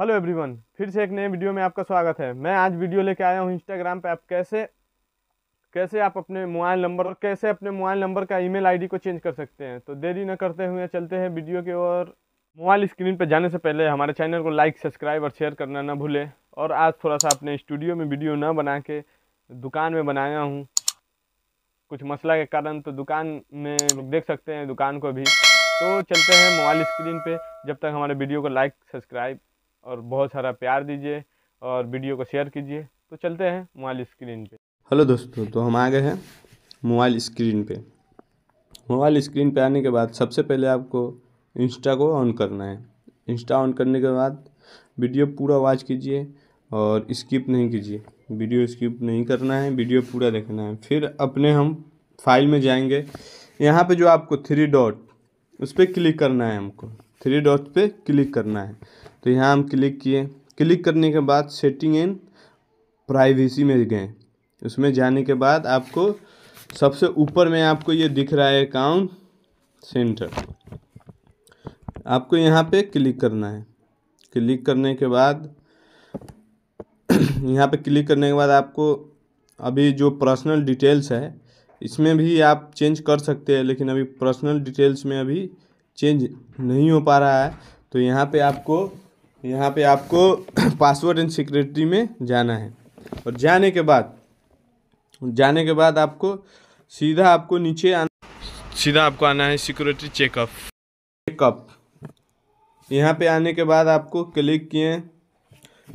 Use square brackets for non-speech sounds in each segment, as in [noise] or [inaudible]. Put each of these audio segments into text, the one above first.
hello everyone फिर से एक नए वीडियो में आपका स्वागत है मैं आज वीडियो लेके आया हूँ इंस्टाग्राम पे आप कैसे कैसे आप अपने मोबाइल नंबर और कैसे अपने मोबाइल नंबर का ईमेल आईडी को चेंज कर सकते हैं तो देरी न करते हुए चलते हैं वीडियो के और मोबाइल स्क्रीन पर जाने से पहले हमारे चैनल को लाइक सब्सक्राइब और शेयर करना ना भूलें और आज थोड़ा सा अपने स्टूडियो में वीडियो ना बना के दुकान में बनाया हूँ कुछ मसला के कारण तो दुकान में देख सकते हैं दुकान को भी तो चलते हैं मोबाइल स्क्रीन पर जब तक हमारे वीडियो को लाइक सब्सक्राइब और बहुत सारा प्यार दीजिए और वीडियो को शेयर कीजिए तो चलते हैं मोबाइल स्क्रीन पे हेलो दोस्तों तो हम आ गए हैं मोबाइल स्क्रीन पे मोबाइल स्क्रीन पे आने के बाद सबसे पहले आपको इंस्टा को ऑन करना है इंस्टा ऑन करने के बाद वीडियो पूरा वॉच कीजिए और स्किप नहीं कीजिए वीडियो स्किप नहीं करना है वीडियो पूरा देखना है फिर अपने हम फाइल में जाएंगे यहाँ पे जो आपको थ्री डॉट उस पर क्लिक करना है हमको थ्री डॉट पे क्लिक करना है तो यहाँ हम क्लिक किए क्लिक करने के बाद सेटिंग एंड प्राइवेसी में गए उसमें जाने के बाद आपको सबसे ऊपर में आपको ये दिख रहा है अकाउंट सेंटर आपको यहाँ पे क्लिक करना है क्लिक करने के बाद [clears throat] यहाँ पे क्लिक करने के बाद आपको अभी जो पर्सनल डिटेल्स है इसमें भी आप चेंज कर सकते हैं लेकिन अभी पर्सनल डिटेल्स में अभी चेंज नहीं हो पा रहा है तो यहाँ पे आपको यहाँ पे आपको पासवर्ड एंड सिक्योरिटी में जाना है और जाने के बाद जाने के बाद आपको सीधा आपको नीचे आना सीधा आपको आना है सिक्योरिटी चेकअप चेकअप यहाँ पे आने के बाद आपको क्लिक किए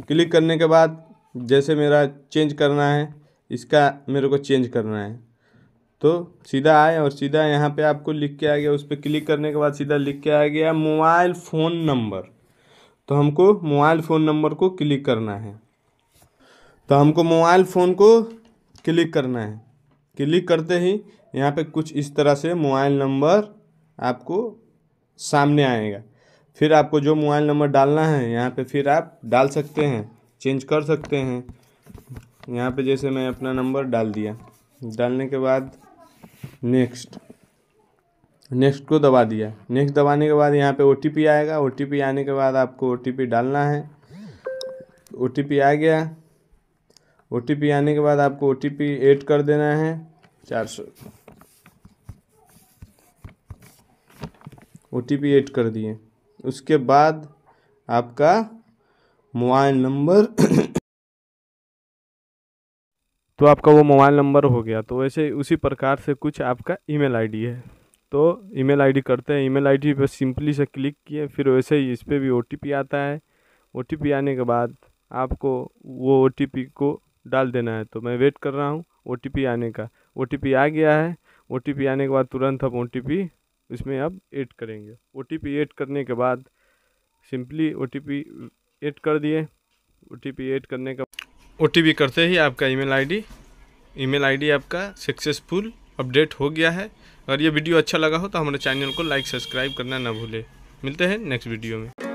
क्लिक करने के बाद जैसे मेरा चेंज करना है इसका मेरे को चेंज करना है तो सीधा आए और सीधा यहाँ पे आपको लिख के आ गया उस पर क्लिक करने के बाद सीधा लिख के आ गया मोबाइल फ़ोन नंबर तो हमको मोबाइल फ़ोन नंबर को क्लिक करना है तो हमको मोबाइल फ़ोन को क्लिक करना है क्लिक करते ही यहाँ पे कुछ इस तरह से मोबाइल नंबर आपको सामने आएगा फिर आपको जो मोबाइल नंबर डालना है यहाँ पे फिर आप डाल सकते हैं चेंज कर सकते हैं यहाँ पे जैसे मैं अपना नंबर डाल दिया डालने के बाद नेक्स्ट नेक्स्ट को दबा दिया नेक्स्ट दबाने के बाद यहाँ पे ओ आएगा ओ आने के बाद आपको ओ डालना है ओ आ गया ओ आने के बाद आपको ओ एड कर देना है चार सौ ओ एड कर दिए उसके बाद आपका मोबाइल नंबर तो आपका वो मोबाइल नंबर हो गया तो वैसे उसी प्रकार से कुछ आपका ईमेल आईडी है तो ईमेल आईडी करते हैं ईमेल आईडी पर सिंपली से क्लिक किए फिर वैसे ही इस पर भी ओ आता है ओ आने के बाद आपको वो ओ को डाल देना है तो मैं वेट कर रहा हूँ ओ आने का ओ आ गया है ओ आने के बाद तुरंत हम ओ इसमें अब ऐड करेंगे ओ ऐड करने के बाद सिंपली ओ ऐड कर दिए ओ ऐड करने का ओ करते ही आपका ईमेल आईडी ईमेल आईडी आपका सक्सेसफुल अपडेट हो गया है अगर ये वीडियो अच्छा लगा हो तो हमारे चैनल को लाइक सब्सक्राइब करना ना भूलें मिलते हैं नेक्स्ट वीडियो में